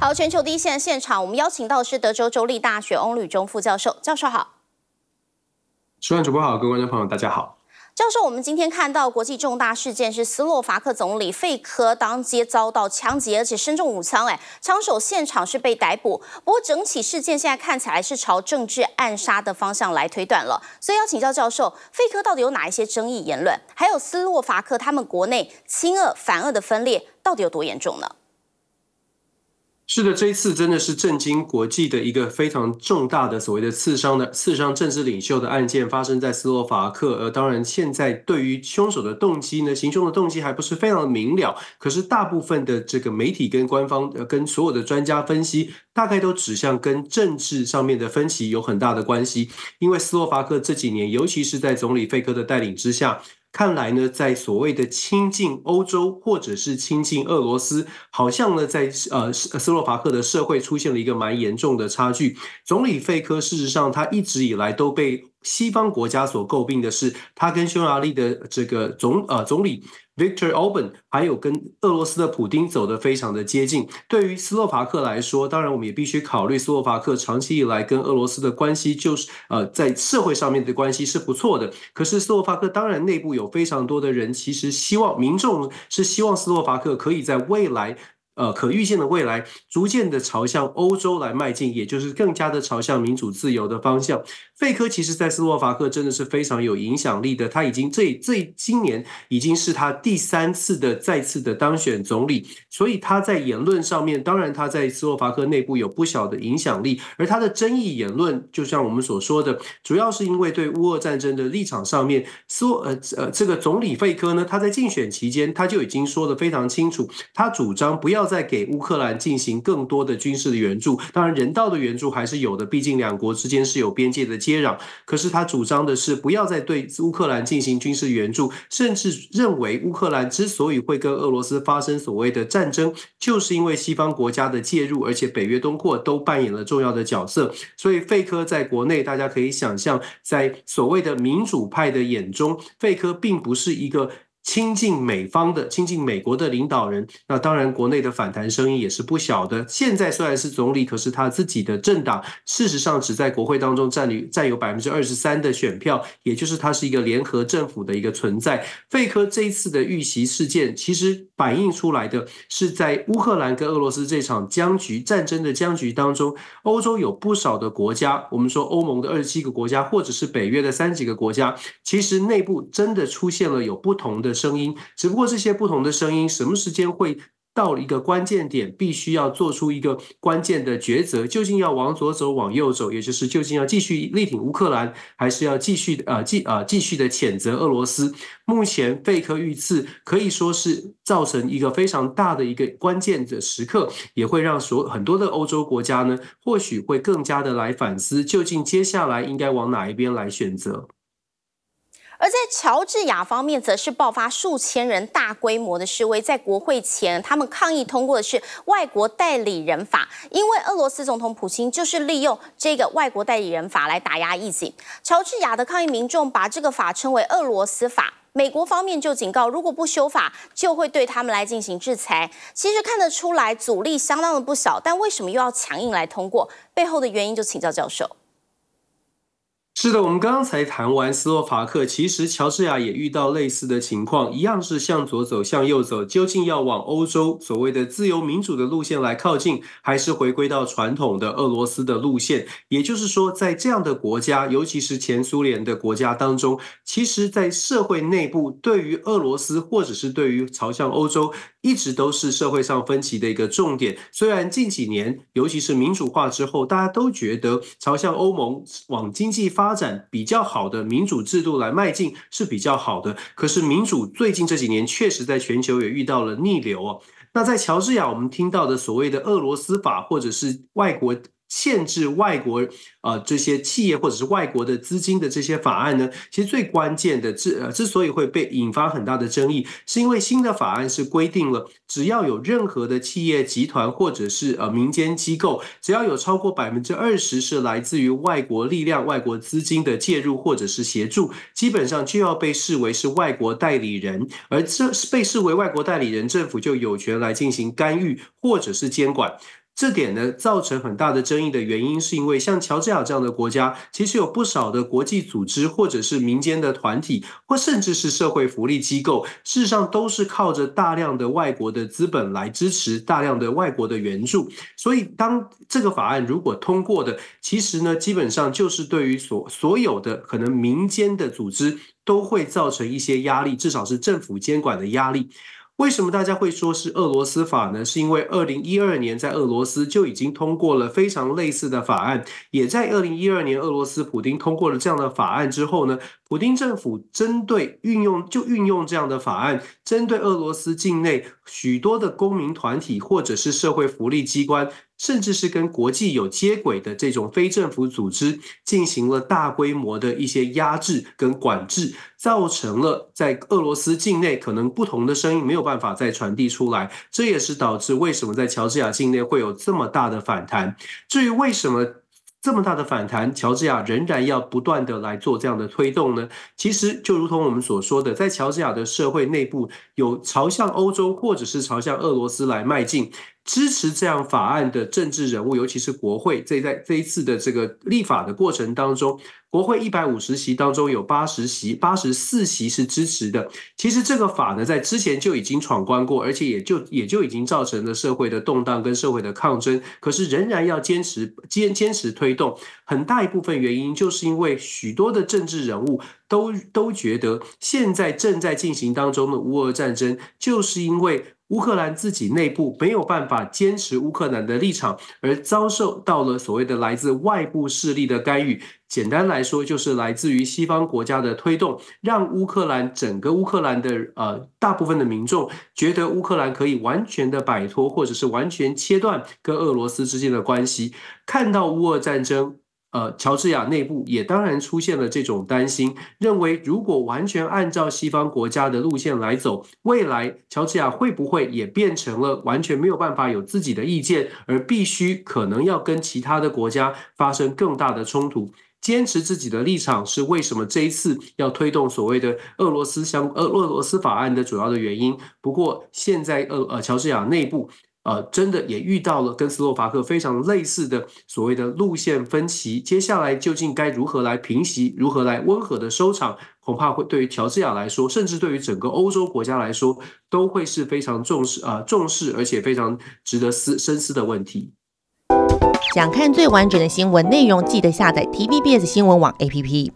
好，全球第一线现场，我们邀请到是德州州立大学翁吕忠副教授，教授好。舒兰主播好，各位观众朋友大家好。教授，我们今天看到国际重大事件是斯洛伐克总理费科当街遭到枪击，而且身中五枪，哎，枪手现场是被逮捕。不过整起事件现在看起来是朝政治暗杀的方向来推断了，所以要请教教授，费科到底有哪一些争议言论？还有斯洛伐克他们国内亲俄反俄的分裂到底有多严重呢？这个这一次真的是震惊国际的一个非常重大的所谓的刺伤的刺伤政治领袖的案件发生在斯洛伐克，呃，当然现在对于凶手的动机呢，行凶的动机还不是非常的明了，可是大部分的这个媒体跟官方呃跟所有的专家分析，大概都指向跟政治上面的分歧有很大的关系，因为斯洛伐克这几年，尤其是在总理费科的带领之下。看来呢，在所谓的亲近欧洲或者是亲近俄罗斯，好像呢，在呃斯斯洛伐克的社会出现了一个蛮严重的差距。总理费科事实上，他一直以来都被。西方国家所诟病的是，他跟匈牙利的这个总呃总理 v i c t o r Orbán，还有跟俄罗斯的普丁走得非常的接近。对于斯洛伐克来说，当然我们也必须考虑，斯洛伐克长期以来跟俄罗斯的关系就是呃在社会上面的关系是不错的。可是斯洛伐克当然内部有非常多的人，其实希望民众是希望斯洛伐克可以在未来。呃，可预见的未来逐渐的朝向欧洲来迈进，也就是更加的朝向民主自由的方向。费科其实在斯洛伐克真的是非常有影响力的，他已经最最今年已经是他第三次的再次的当选总理，所以他在言论上面，当然他在斯洛伐克内部有不小的影响力。而他的争议言论，就像我们所说的，主要是因为对乌俄战争的立场上面，斯呃呃这个总理费科呢，他在竞选期间他就已经说的非常清楚，他主张不要。在给乌克兰进行更多的军事的援助，当然人道的援助还是有的，毕竟两国之间是有边界的接壤。可是他主张的是不要再对乌克兰进行军事援助，甚至认为乌克兰之所以会跟俄罗斯发生所谓的战争，就是因为西方国家的介入，而且北约东扩都扮演了重要的角色。所以费科在国内，大家可以想象，在所谓的民主派的眼中，费科并不是一个。亲近美方的、亲近美国的领导人，那当然国内的反弹声音也是不小的。现在虽然是总理，可是他自己的政党事实上只在国会当中占领占有百分之二十三的选票，也就是他是一个联合政府的一个存在。费科这一次的遇袭事件，其实反映出来的是，在乌克兰跟俄罗斯这场僵局战争的僵局当中，欧洲有不少的国家，我们说欧盟的二十七个国家，或者是北约的三几个国家，其实内部真的出现了有不同的。声音，只不过这些不同的声音，什么时间会到一个关键点，必须要做出一个关键的抉择，究竟要往左走，往右走，也就是究竟要继续力挺乌克兰，还是要继续呃继呃继续的谴责俄罗斯？目前费克遇刺可以说是造成一个非常大的一个关键的时刻，也会让所很多的欧洲国家呢，或许会更加的来反思，究竟接下来应该往哪一边来选择。而在乔治亚方面，则是爆发数千人大规模的示威，在国会前，他们抗议通过的是外国代理人法，因为俄罗斯总统普京就是利用这个外国代理人法来打压异己。乔治亚的抗议民众把这个法称为“俄罗斯法”，美国方面就警告，如果不修法，就会对他们来进行制裁。其实看得出来，阻力相当的不小，但为什么又要强硬来通过？背后的原因，就请教教授。是的，我们刚才谈完斯洛伐克，其实乔治亚也遇到类似的情况，一样是向左走，向右走，究竟要往欧洲所谓的自由民主的路线来靠近，还是回归到传统的俄罗斯的路线？也就是说，在这样的国家，尤其是前苏联的国家当中，其实，在社会内部，对于俄罗斯或者是对于朝向欧洲，一直都是社会上分歧的一个重点。虽然近几年，尤其是民主化之后，大家都觉得朝向欧盟，往经济发发展比较好的民主制度来迈进是比较好的，可是民主最近这几年确实在全球也遇到了逆流。哦。那在乔治亚，我们听到的所谓的俄罗斯法或者是外国。限制外国呃这些企业或者是外国的资金的这些法案呢，其实最关键的之呃之所以会被引发很大的争议，是因为新的法案是规定了，只要有任何的企业集团或者是呃民间机构，只要有超过百分之二十是来自于外国力量、外国资金的介入或者是协助，基本上就要被视为是外国代理人，而这被视为外国代理人，政府就有权来进行干预或者是监管。这点呢，造成很大的争议的原因，是因为像乔治亚这样的国家，其实有不少的国际组织，或者是民间的团体，或甚至是社会福利机构，事实上都是靠着大量的外国的资本来支持，大量的外国的援助。所以，当这个法案如果通过的，其实呢，基本上就是对于所所有的可能民间的组织都会造成一些压力，至少是政府监管的压力。为什么大家会说是俄罗斯法呢？是因为二零一二年在俄罗斯就已经通过了非常类似的法案，也在二零一二年俄罗斯普京通过了这样的法案之后呢，普京政府针对运用就运用这样的法案，针对俄罗斯境内许多的公民团体或者是社会福利机关。甚至是跟国际有接轨的这种非政府组织，进行了大规模的一些压制跟管制，造成了在俄罗斯境内可能不同的声音没有办法再传递出来。这也是导致为什么在乔治亚境内会有这么大的反弹。至于为什么这么大的反弹，乔治亚仍然要不断的来做这样的推动呢？其实，就如同我们所说的，在乔治亚的社会内部有朝向欧洲或者是朝向俄罗斯来迈进。支持这样法案的政治人物，尤其是国会。这在这一次的这个立法的过程当中，国会一百五十席当中有八十席、八十四席是支持的。其实这个法呢，在之前就已经闯关过，而且也就也就已经造成了社会的动荡跟社会的抗争。可是仍然要坚持坚坚持推动，很大一部分原因就是因为许多的政治人物。都都觉得现在正在进行当中的乌俄战争，就是因为乌克兰自己内部没有办法坚持乌克兰的立场，而遭受到了所谓的来自外部势力的干预。简单来说，就是来自于西方国家的推动，让乌克兰整个乌克兰的呃大部分的民众觉得乌克兰可以完全的摆脱，或者是完全切断跟俄罗斯之间的关系。看到乌俄战争。呃，乔治亚内部也当然出现了这种担心，认为如果完全按照西方国家的路线来走，未来乔治亚会不会也变成了完全没有办法有自己的意见，而必须可能要跟其他的国家发生更大的冲突？坚持自己的立场是为什么这一次要推动所谓的俄罗斯相俄俄罗斯法案的主要的原因。不过现在俄呃，乔治亚内部。呃，真的也遇到了跟斯洛伐克非常类似的所谓的路线分歧。接下来究竟该如何来平息，如何来温和的收场，恐怕会对于乔治亚来说，甚至对于整个欧洲国家来说，都会是非常重视呃重视，而且非常值得思深思的问题。想看最完整的新闻内容，记得下载 T B B S 新闻网 A P P。